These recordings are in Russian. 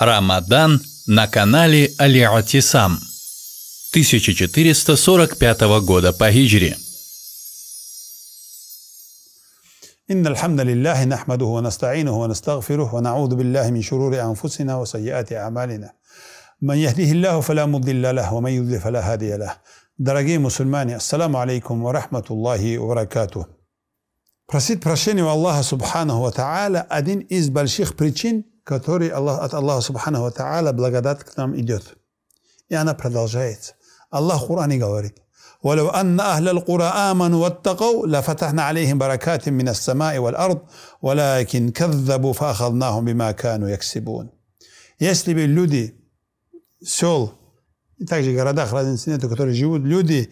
Рамадан на канале Алиатисам 1445 года по хиджре. إن الحمد لله نحمده ونستعينه ونستغفره ونعوذ بالله من شرور أنفسنا وسيئات أعمالنا من يهديه الله فلا مضل له ومن يضلل فلا هادي له Дорогие мусульмане, ассаламу алейкум ва рахматуллахи ва баракату. Просить прощения у Аллаха Субхану Ва Та'аля – один из больших причин, который Аллах, от Аллаха Субханаху Та'аля благодать к нам идет. И она продолжается. Аллах в Коране говорит, ولو أن أهل القرى آمنوا واتقوا لفتحنا عليهم بركات من السماء والأرض ولكن كذبوا فأخذناهم بما كانوا يكسبون Если бы люди сел, и также городах, разницы нету, которые живут, люди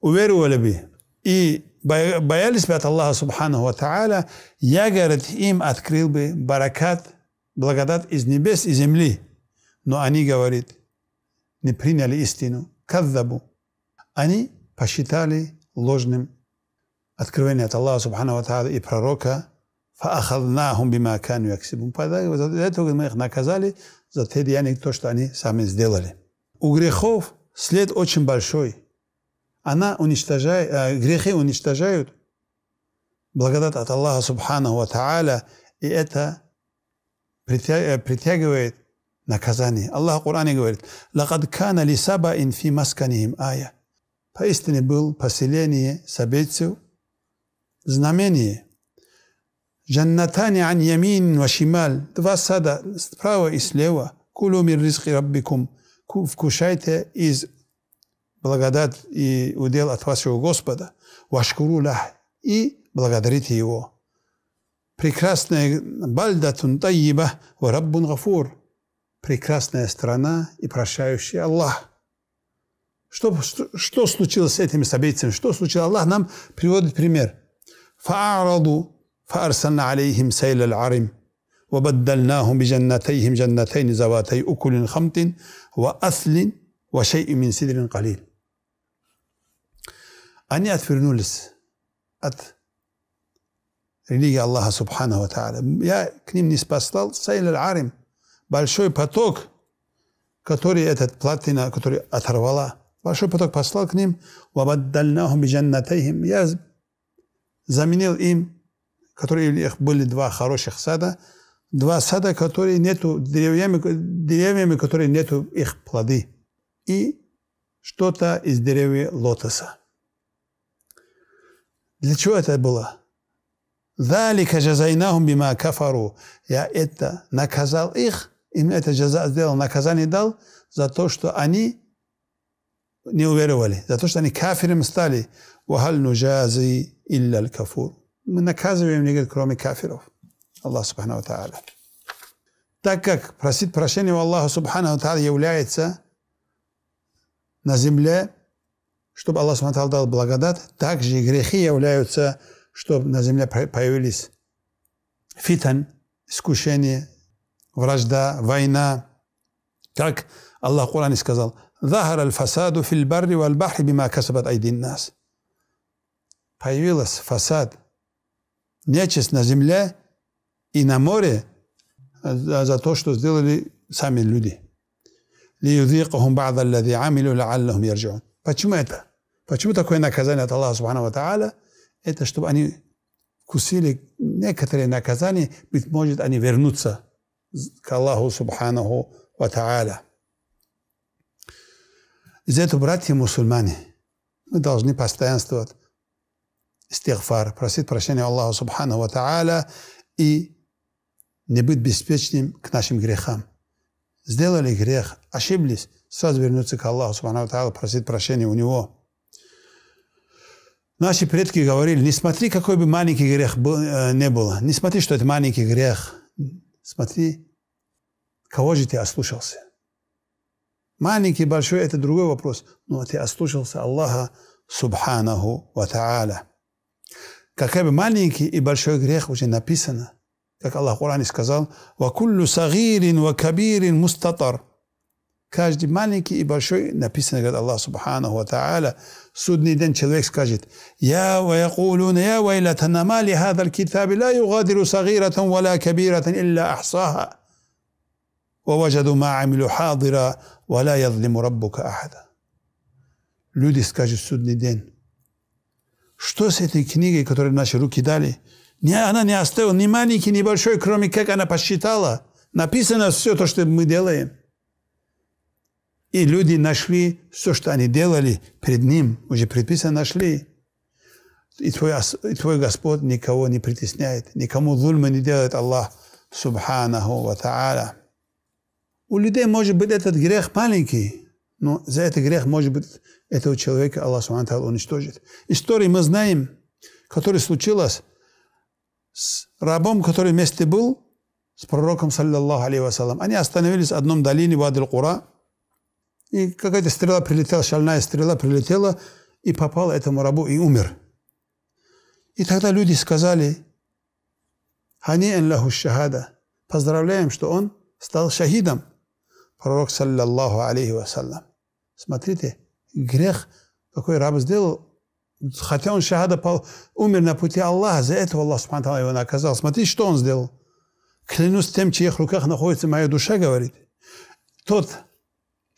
уверовали бы и боялись бы от Аллаха Субханаху Та'аля, я, говорит, им открыл бы баракат – благодать из небес и земли. Но они, говорит, не приняли истину. Каддабу. Они посчитали ложным откровение от Аллаха Субхану Ва и пророка. Фаахаднахум бима кану яксибун. Для этого мы их наказали за те деяния, то, что они сами сделали. У грехов след очень большой. Она уничтожает, э, грехи уничтожают благодать от Аллаха Субхану Ва И это Э, притягивает наказание. Аллах в Коране говорит, «Лакад кана ли сабаин фи масканихим ая». Поистине был поселение сабейцев знамение. Джаннатани ан ямин ва шималь. Два сада справа и слева. Кулу мир ризки раббикум. Вкушайте из благодать и удел от вашего Господа. Вашкуру лах. И благодарите Его прекрасная бальдатун тайиба ва раббун гафур. Прекрасная страна и прощающий Аллах. Что, что, что случилось с этими событиями? Что случилось? Аллах нам приводит пример. алейхим فَأَعْرَضُوا فَأَرْسَلْنَا عَلَيْهِمْ سَيْلَ الْعَرِمِ وَبَدَّلْنَاهُمْ بِجَنَّتَيْهِمْ جَنَّتَيْنِ زَوَاتَيْ أُكُلٍ خَمْطٍ وَأَثْلٍ шейи мин сидрин калил. Они отвернулись от религия Аллаха Субхану Тааля. Я к ним не спасал Сейл Арим, большой поток, который этот плотина, который оторвала, большой поток послал к ним. Я заменил им, которые у них были два хороших сада, два сада, которые нету деревьями, деревьями, которые нету их плоды, и что-то из деревьев лотоса. Для чего это было? «Залика жазайнахум бима кафару». Я это наказал их, им это жаза сделал, наказание дал за то, что они не уверовали, за то, что они кафиром стали. «Вахаль нуджази илля кафур». Мы наказываем, не говорит, кроме кафиров. Аллах Субхану Тааля. Так как просить прощения у Аллаха Субхану Тааля является на земле, чтобы Аллах Субхану Тааля дал благодать, также грехи являются чтобы на земле появились фитан, искушение, вражда, война. Как Аллах в Коране сказал, «Захар аль-фасаду фил барри валь бахри бима касабат айдин нас». Появилась фасад, нечисть на земле и на море за то, что сделали сами люди. «Лиюдикахум ба'да аллади амилю ла'аллахум ярджиун». Почему это? Почему такое наказание от Аллаха Субхану Ва Та'аля? это чтобы они вкусили некоторые наказания, быть может, они вернутся к Аллаху Субханаху Ва Та'аля. Из этого, братья мусульмане, мы должны постоянствовать истигфар, просить прощения Аллаха Субханаху Ва Та'аля и не быть беспечным к нашим грехам. Сделали грех, ошиблись, сразу вернуться к Аллаху Субханаху Ва Та'аля, просить прощения у Него – Наши предки говорили, не смотри, какой бы маленький грех был, э, не был, не смотри, что это маленький грех. Смотри, кого же ты ослушался. Маленький, большой – это другой вопрос. Но ты ослушался Аллаха Субханаху Ва Та'аля. Какой бы маленький и большой грех уже написано. Как Аллах в Коране сказал, «Ва куллю сагирин ва кабирин мустатар». Каждый маленький и большой, написано, говорит Аллах Субхану Ва Та'аля, судный день человек скажет, «Я ваякулюн, я вайлатана мали хадал китаби, ла югадиру сагиратан, вала кабиратан, илля ахсаха». ووجدوا ما عملوا حاضرا ولا язлиму раббука ахада». Люди скажут судный день. Что с этой книгой, которую наши руки дали? Не, она не оставила ни маленький, ни большой, кроме как она посчитала. Написано все то, что мы делаем. И люди нашли все, что они делали перед ним, уже предписано нашли. И твой, и твой Господь никого не притесняет, никому зульма не делает Аллах, субханаху ва та'аля. У людей может быть этот грех маленький, но за этот грех, может быть, этого человека Аллах Субхану уничтожит. Истории мы знаем, которая случилась с рабом, который вместе был с пророком, саллиллаху алейхи вассалам. Они остановились в одном долине в Адил-Кура, и какая-то стрела прилетела, шальная стрела прилетела и попала этому рабу и умер. И тогда люди сказали, «Хани лаху шахада». Поздравляем, что он стал шахидом. Пророк, саллиллаху алейхи вассалям. Смотрите, грех, какой раб сделал, хотя он шахада пал, умер на пути Аллаха, за этого Аллах Субхану его наказал. Смотрите, что он сделал. Клянусь тем, в чьих руках находится моя душа, говорит. Тот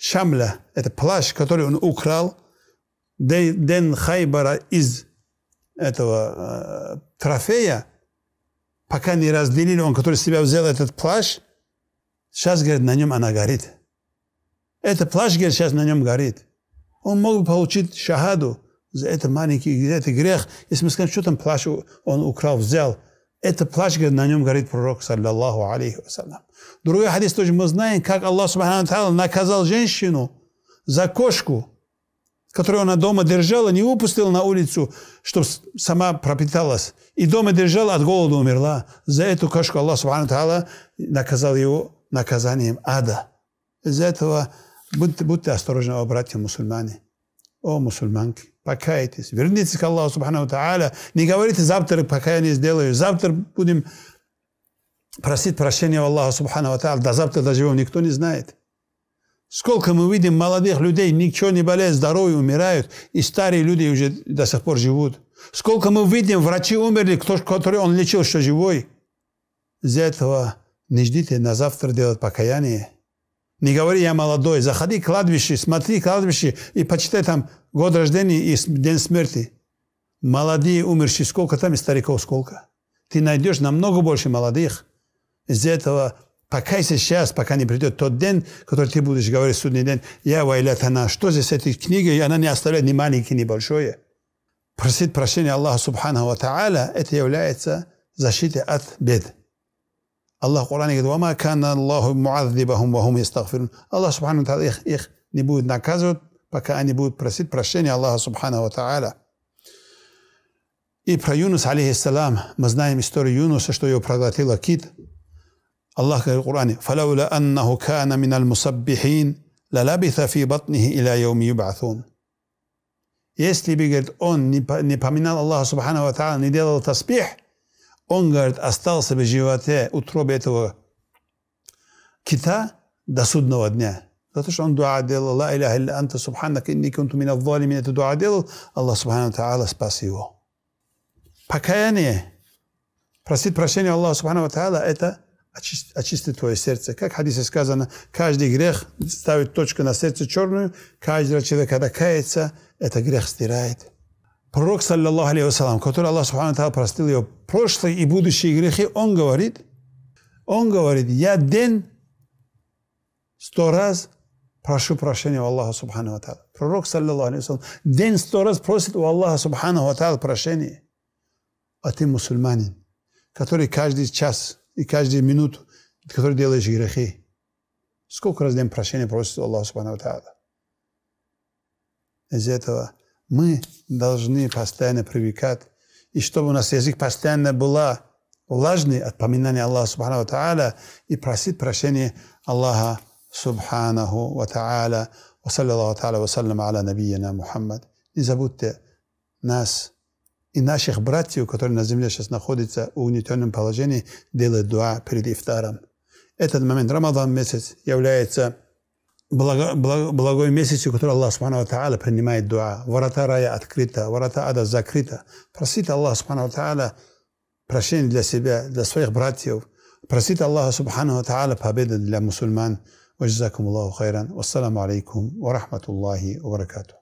шамля, это плащ, который он украл ден, ден Хайбара из этого э, трофея, пока не разделили, он, который себя взял этот плащ, сейчас, говорит, на нем она горит. Этот плащ, говорит, сейчас на нем горит. Он мог бы получить шахаду за этот маленький, за этот грех. Если мы скажем, что там плащ он украл, взял – это плащ, на нем говорит пророк, саллиллаху алейхи вассалям. Другой хадис тоже мы знаем, как Аллах Субхану наказал женщину за кошку, которую она дома держала, не выпустила на улицу, чтобы сама пропиталась. И дома держала, от голода умерла. За эту кошку Аллах Субхану наказал его наказанием ада. Из-за этого будьте, будьте осторожны, о братья мусульмане, о мусульманки покайтесь, вернитесь к Аллаху Субхану Тааля. Не говорите, завтра покаяние сделаю, завтра будем просить прощения у Аллаха Субхану Тааля, до завтра доживем, никто не знает. Сколько мы видим молодых людей, ничего не болеют, здоровые умирают, и старые люди уже до сих пор живут. Сколько мы видим, врачи умерли, кто, который он лечил, что живой. Из-за этого не ждите на завтра делать покаяние. Не говори, я молодой. Заходи к кладбище, смотри кладбище и почитай там год рождения и день смерти. Молодые умершие сколько там и стариков сколько. Ты найдешь намного больше молодых. Из-за этого покайся сейчас, пока не придет тот день, который ты будешь говорить судный день. Я вайлят она. Что здесь с этой книгой? Она не оставляет ни маленькое, ни большое. Просить прощения Аллаха Субхану Ва Та'аля, это является защитой от бед. الله قرآن يقول وما كان الله معذبهم وهم يستغفرون الله سبحانه وتعالى يخ يخ نبود نكازوت بكا أني برسيد برشيني الله سبحانه وتعالى إبرا يونس عليه السلام ما знаем إستوري يونس что его проглотил أكيد الله قال القرآن فلولا أنه كان من المسبحين للبث في بطنه إلى يوم يبعثون Если бы, говорит, он не, не поминал Аллаха Субхану не делал тасбих, он, говорит, остался в животе э, утробе этого кита до судного дня. За то, что он дуа делал, «Ла илля анта субханака инни кунту мина ввалимин» это дуа делал, Аллах субхану та'ала спас его. Покаяние, просить прощения Аллаха субхану та'ала, это очистит, очистит твое сердце. Как в хадисе сказано, каждый грех ставит точку на сердце черную, каждый человек, когда кается, это грех стирает. Пророк, саллиллаху алейхи вассалам, который Аллах Субхану Тала простил его прошлые и будущие грехи, он говорит, он говорит, я день сто раз прошу прощения у Аллаха Субхану Тала. Пророк, саллиллаху алейхи вассалам, день сто раз просит у Аллаха Субхану Тала прощения. А ты мусульманин, который каждый час и каждую минуту, который делаешь грехи. Сколько раз день прощения просит у Аллаха Субхану Тала? Из этого мы должны постоянно привыкать, и чтобы у нас язык постоянно был влажный от поминания Аллаха Субхану Тааля и просить прощения Аллаха Субханаху Ва Тааля. وصلى الله تعالى وسلم على نبينا محمد Не забудьте нас и наших братьев, которые на земле сейчас находятся в угнетенном положении, делать дуа перед ифтаром. Этот момент, Рамадан месяц, является благо, благо, благой месяцу, который Аллах Субхану Тааля принимает дуа. Ворота рая открыта, ворота ада закрыта. Просит Аллах Субхану Тааля прощения для себя, для своих братьев. Просит Аллаха Субхану Тааля победы для мусульман. وجزاكم الله خيرا والسلام عليكم ورحمة الله وبركاته